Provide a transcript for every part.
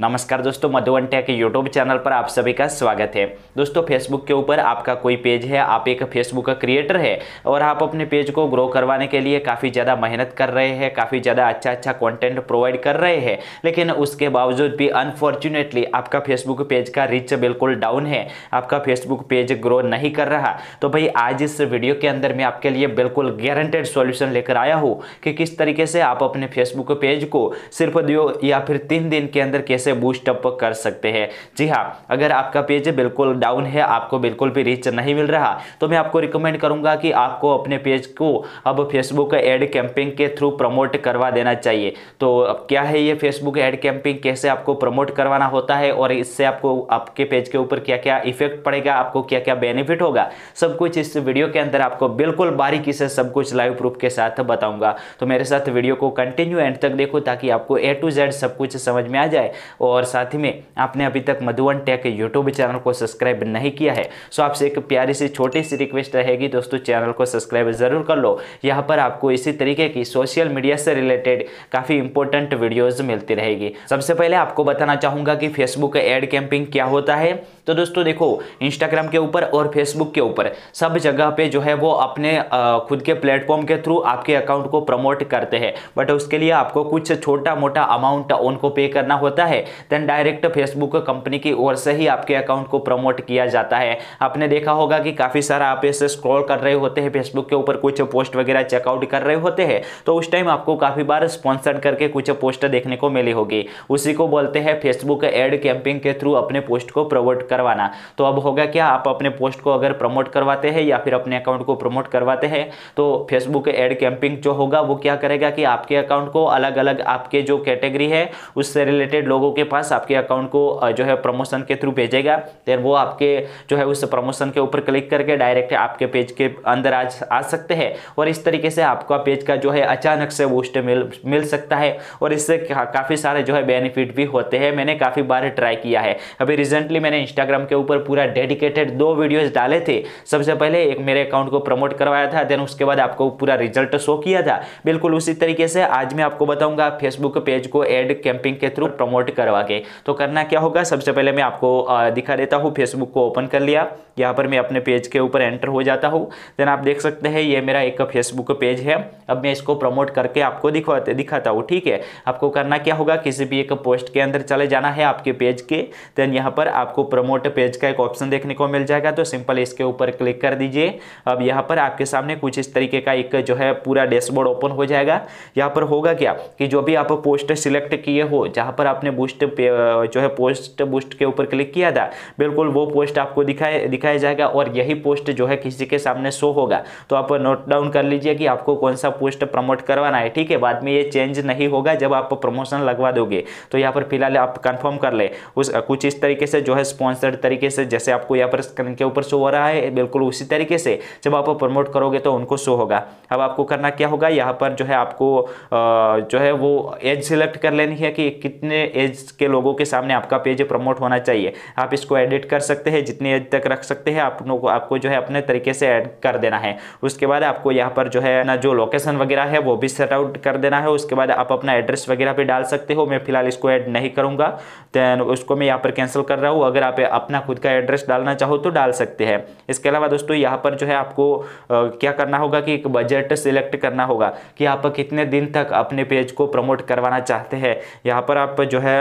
नमस्कार दोस्तों मधुवन tech YouTube channel पर आप सभी का स्वागत है दोस्तों फेसबुक के ऊपर आपका कोई पेज है आप एक फेसबुक का क्रिएटर है और आप अपने पेज को ग्रो करवाने के लिए काफ़ी ज़्यादा मेहनत कर रहे हैं काफ़ी ज़्यादा अच्छा अच्छा कंटेंट प्रोवाइड कर रहे हैं लेकिन उसके बावजूद भी अनफॉर्चुनेटली आपका फेसबुक पेज का रीच बिल्कुल डाउन है आपका फेसबुक पेज ग्रो नहीं कर रहा तो भाई आज इस वीडियो के अंदर मैं आपके लिए बिल्कुल गारंटेड सोल्यूशन लेकर आया हूँ कि किस तरीके से आप अपने फेसबुक पेज को सिर्फ दो या फिर तीन दिन के अंदर कैसे कैसे बूस्टअप कर सकते हैं जी हाँ अगर आपका पेज बिल्कुल डाउन है आपको बिल्कुल भी रीच नहीं मिल रहा तो मैं आपको रिकमेंड करूंगा कि आपको अपने पेज को अब फेसबुक एड कैंपिंग के थ्रू प्रमोट करवा देना चाहिए तो क्या है ये फेसबुक एड कैंपिंग कैसे आपको प्रमोट करवाना होता है और इससे आपको आपके पेज के ऊपर क्या क्या इफेक्ट पड़ेगा आपको क्या क्या बेनिफिट होगा सब कुछ इस वीडियो के अंदर आपको बिल्कुल बारीकी से सब कुछ लाइव प्रूफ के साथ बताऊंगा तो मेरे साथ वीडियो को कंटिन्यू एंड तक देखो ताकि आपको ए टू जेड सब कुछ समझ में आ जाए और साथ ही में आपने अभी तक मधुवन टेक यूट्यूब चैनल को सब्सक्राइब नहीं किया है सो तो आपसे एक प्यारी सी छोटी सी रिक्वेस्ट रहेगी दोस्तों चैनल को सब्सक्राइब ज़रूर कर लो यहाँ पर आपको इसी तरीके की सोशल मीडिया से रिलेटेड काफ़ी इंपॉर्टेंट वीडियोज़ मिलती रहेगी सबसे पहले आपको बताना चाहूँगा कि फेसबुक एड कैंपिंग क्या होता है तो दोस्तों देखो इंस्टाग्राम के ऊपर और फेसबुक के ऊपर सब जगह पे जो है वो अपने खुद के प्लेटफॉर्म के थ्रू आपके अकाउंट को प्रमोट करते हैं बट उसके लिए आपको कुछ छोटा मोटा अमाउंट उनको पे करना होता है देन डायरेक्ट फेसबुक कंपनी की ओर से ही आपके अकाउंट को प्रमोट किया जाता है आपने देखा होगा कि काफ़ी सारा आप ऐसे स्क्रॉल कर रहे होते हैं फेसबुक के ऊपर कुछ पोस्ट वगैरह चेकआउट कर रहे होते हैं तो उस टाइम आपको काफ़ी बार स्पॉन्सर्ड करके कुछ पोस्ट देखने को मिली होगी उसी को बोलते हैं फेसबुक एड कैंपिंग के थ्रू अपने पोस्ट को प्रमोट करवाना तो अब होगा क्या आप अपने पोस्ट को अगर प्रमोट करवाते हैं या फिर अपने अकाउंट को प्रमोट करवाते हैं तो फेसबुक एड कैंपिंग जो होगा वो क्या करेगा कि आपके अकाउंट को अलग अलग आपके जो कैटेगरी है उससे रिलेटेड लोगों के पास आपके अकाउंट को जो है प्रमोशन के थ्रू भेजेगा देन वो आपके जो है उस प्रमोशन के ऊपर क्लिक करके डायरेक्ट आपके पेज के अंदर आज आ सकते हैं और इस तरीके से आपका पेज का जो है अचानक से बूस्ट मिल मिल सकता है और इससे काफ़ी सारे जो है बेनिफिट भी होते हैं मैंने काफ़ी बार ट्राई किया है अभी रिसेंटली मैंने इंस्टा इंस्टाग्राम के ऊपर पूरा डेडिकेटेड दो वीडियोस डाले थे सबसे पहले एक मेरे अकाउंट को प्रमोट करवाया था देन उसके बाद आपको पूरा रिजल्ट शो किया था बिल्कुल उसी तरीके से आज मैं आपको बताऊंगा फेसबुक पेज को एड कैंपिंग के थ्रू प्रमोट करवा के तो करना क्या होगा सबसे पहले मैं आपको दिखा देता हूँ फेसबुक को ओपन कर लिया यहाँ पर मैं अपने पेज के ऊपर एंटर हो जाता हूँ देन आप देख सकते हैं ये मेरा एक फेसबुक पेज है अब मैं इसको प्रमोट करके आपको दिखवाते दिखाता हूँ ठीक है आपको करना क्या होगा किसी भी एक पोस्ट के अंदर चले जाना है आपके पेज के देन यहाँ पर आपको प्रमोट मोटे पेज का एक ऑप्शन देखने को मिल जाएगा तो सिंपल इसके ऊपर क्लिक कर दीजिए अब यहाँ पर आपके सामने कुछ इस तरीके का एक जो है पूरा डैशबोर्ड ओपन हो जाएगा यहाँ पर होगा क्या कि जो भी आप पोस्ट सिलेक्ट किए हो जहाँ पर आपने बूस्ट जो है पोस्ट बूस्ट के ऊपर क्लिक किया था बिल्कुल वो पोस्ट आपको दिखाया दिखाया जाएगा और यही पोस्ट जो है किसी के सामने शो होगा तो आप नोट डाउन कर लीजिए कि आपको कौन सा पोस्ट प्रमोट करवाना है ठीक है बाद में ये चेंज नहीं होगा जब आप प्रमोशन लगवा दोगे तो यहाँ पर फिलहाल आप कन्फर्म कर ले उस कुछ इस तरीके से जो है स्पॉन्सर मैथड तरीके से जैसे आपको यहाँ पर स्क्रीन के ऊपर शो हो रहा है बिल्कुल उसी तरीके से जब आप प्रमोट करोगे तो उनको शो होगा अब आपको करना क्या होगा यहाँ पर जो है आपको जो है वो एज सिलेक्ट कर लेनी है कि कितने एज के लोगों के सामने आपका पेज प्रमोट होना चाहिए आप इसको एडिट कर सकते हैं जितने एज तक रख सकते हैं आप को आपको जो है अपने तरीके से ऐड कर देना है उसके बाद आपको यहाँ पर जो है ना जो लोकेशन वगैरह है वो भी सेट आउट कर देना है उसके बाद आप अपना एड्रेस वगैरह भी डाल सकते हो मैं फिलहाल इसको ऐड नहीं करूँगा देन उसको मैं यहाँ पर कैंसिल कर रहा हूँ अगर आप अपना खुद का एड्रेस डालना चाहो तो डाल सकते हैं इसके अलावा दोस्तों यहाँ पर जो है आपको क्या करना होगा कि एक बजट सिलेक्ट करना होगा कि आप कितने दिन तक अपने पेज को प्रमोट करवाना चाहते हैं यहाँ पर आप जो है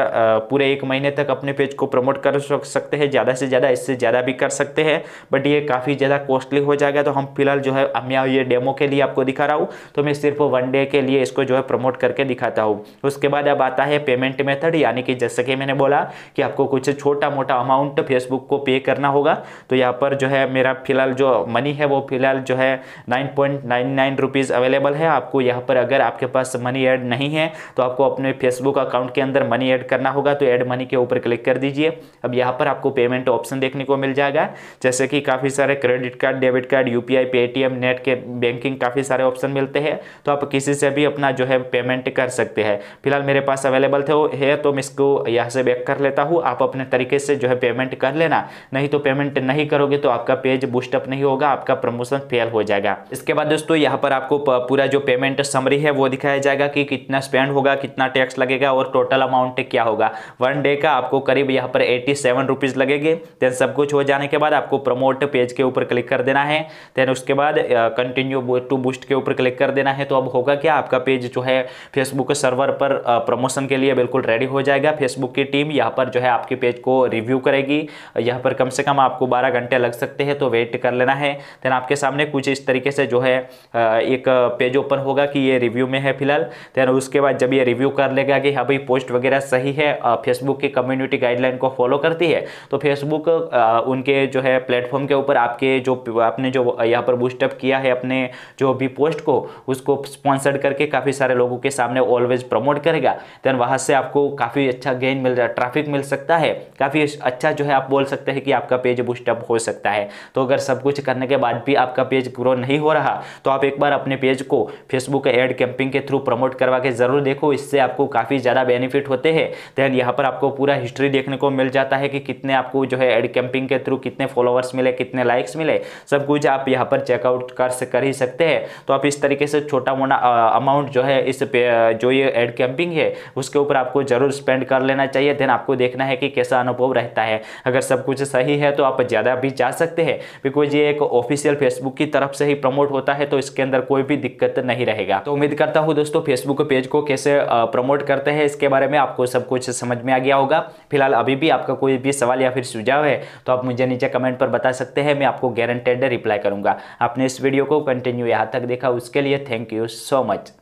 पूरे एक महीने तक अपने पेज को प्रमोट कर सकते हैं ज़्यादा से ज़्यादा इससे ज़्यादा भी कर सकते हैं बट ये काफ़ी ज़्यादा कॉस्टली हो जाएगा तो हम फिलहाल जो है हम ये डेमो के लिए आपको दिखा रहा हूँ तो मैं सिर्फ वन डे के लिए इसको जो है प्रमोट करके दिखाता हूँ उसके बाद अब आता है पेमेंट मेथड यानी कि जैसे कि मैंने बोला कि आपको कुछ छोटा मोटा अमाउंट फेसबुक तो को पे करना होगा तो यहाँ पर जो है मेरा फिलहाल जो मनी है वो फिलहाल जो है nine point nine nine rupees available है आपको यहाँ पर अगर आपके पास मनी ऐड नहीं है तो आपको अपने फेसबुक अकाउंट के अंदर मनी ऐड करना होगा तो ऐड मनी के ऊपर क्लिक कर दीजिए अब यहाँ पर आपको पेमेंट ऑप्शन देखने को मिल जाएगा जैसे कि काफ़ी सारे credit card debit card U Paytm net के बैंकिंग काफ़ी सारे ऑप्शन मिलते हैं तो आप किसी से भी अपना जो है पेमेंट कर सकते हैं फिलहाल मेरे पास अवेलेबल थे है तो मैं इसको यहाँ से बैक कर लेता हूँ आप अपने तरीके से जो है पेमेंट पेमेंट कर लेना नहीं तो पेमेंट नहीं करोगे तो आपका पेज बूस्टअप नहीं होगा आपका प्रमोशन फेल हो जाएगा इसके बाद दोस्तों यहाँ पर आपको पूरा जो पेमेंट समरी है वो दिखाया जाएगा कि कितना स्पेंड होगा कितना टैक्स लगेगा और टोटल अमाउंट क्या होगा वन डे का आपको करीब यहाँ पर एट्टी सेवन रुपीज़ लगेंगे देन सब कुछ हो जाने के बाद आपको प्रमोट पेज के ऊपर क्लिक कर देना है देन उसके बाद कंटिन्यू टू बूस्ट के ऊपर क्लिक कर देना है तो अब होगा क्या आपका पेज जो है फेसबुक सर्वर पर प्रमोशन के लिए बिल्कुल रेडी हो जाएगा फेसबुक की टीम यहाँ पर जो है आपके पेज को रिव्यू करेगी जाएगी यहाँ पर कम से कम आपको बारह घंटे लग सकते हैं तो वेट कर लेना है देन आपके सामने कुछ इस तरीके से जो है एक पेज ओपन होगा कि ये रिव्यू में है फिलहाल देन उसके बाद जब ये रिव्यू कर लेगा कि हाँ भाई पोस्ट वगैरह सही है फेसबुक की कम्युनिटी गाइडलाइन को फॉलो करती है तो फेसबुक उनके जो है प्लेटफॉर्म के ऊपर आपके जो आपने जो यहाँ पर बूस्टअप किया है अपने जो भी पोस्ट को उसको स्पॉन्सर्ड करके काफ़ी सारे लोगों के सामने ऑलवेज प्रमोट करेगा देन वहाँ से आपको काफ़ी अच्छा गेन मिल रहा ट्रैफिक मिल सकता है काफ़ी अच्छा जो है आप बोल सकते हैं कि आपका पेज बुस्टअप हो सकता है तो अगर सब कुछ करने के बाद भी आपका पेज ग्रो नहीं हो रहा तो आप एक बार अपने पेज को फेसबुक एड कैंपिंग के थ्रू प्रमोट करवा के ज़रूर देखो इससे आपको काफ़ी ज़्यादा बेनिफिट होते हैं देन यहाँ पर आपको पूरा हिस्ट्री देखने को मिल जाता है कि कितने आपको जो है एड कैंपिंग के थ्रू कितने फॉलोअर्स मिले कितने लाइक्स मिले सब कुछ आप यहाँ पर चेकआउट कर कर ही सकते हैं तो आप इस तरीके से छोटा मोटा अमाउंट जो है इस जो ये एड कैंपिंग है उसके ऊपर आपको ज़रूर स्पेंड कर लेना चाहिए देन आपको देखना है कि कैसा अनुभव रहता है अगर सब कुछ सही है तो आप ज़्यादा भी जा सकते हैं बिकॉज ये एक ऑफिशियल फेसबुक की तरफ से ही प्रमोट होता है तो इसके अंदर कोई भी दिक्कत नहीं रहेगा तो उम्मीद करता हूँ दोस्तों फेसबुक पेज को कैसे प्रमोट करते हैं इसके बारे में आपको सब कुछ समझ में आ गया होगा फिलहाल अभी भी आपका कोई भी सवाल या फिर सुझाव है तो आप मुझे नीचे कमेंट पर बता सकते हैं मैं आपको गारंटेड रिप्लाई करूँगा आपने इस वीडियो को कंटिन्यू यहाँ तक देखा उसके लिए थैंक यू सो मच